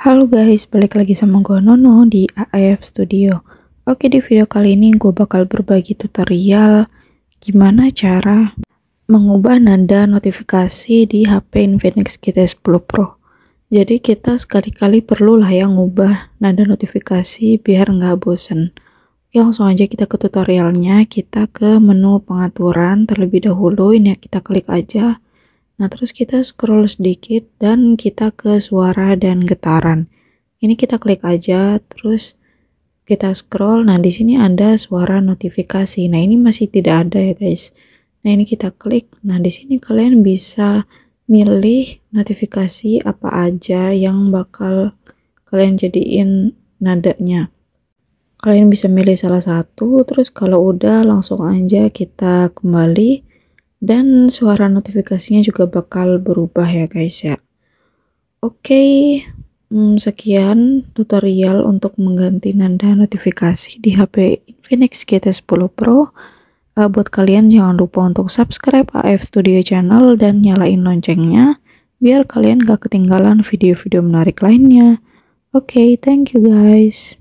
Halo guys, balik lagi sama gue Nono di AF Studio Oke di video kali ini gue bakal berbagi tutorial gimana cara mengubah nada notifikasi di HP Infinix GT10 Pro Jadi kita sekali-kali perlu lah yang ngubah nada notifikasi biar nggak bosen Oke langsung aja kita ke tutorialnya, kita ke menu pengaturan terlebih dahulu ini kita klik aja Nah, terus kita scroll sedikit dan kita ke suara dan getaran. Ini kita klik aja, terus kita scroll. Nah, di sini ada suara notifikasi. Nah, ini masih tidak ada ya, guys. Nah, ini kita klik. Nah, di sini kalian bisa milih notifikasi apa aja yang bakal kalian jadiin nadanya. Kalian bisa milih salah satu, terus kalau udah langsung aja kita kembali dan suara notifikasinya juga bakal berubah ya guys ya oke okay, hmm, sekian tutorial untuk mengganti nanda notifikasi di HP Infinix GT10 Pro eh, buat kalian jangan lupa untuk subscribe AF Studio channel dan nyalain loncengnya biar kalian gak ketinggalan video-video menarik lainnya oke okay, thank you guys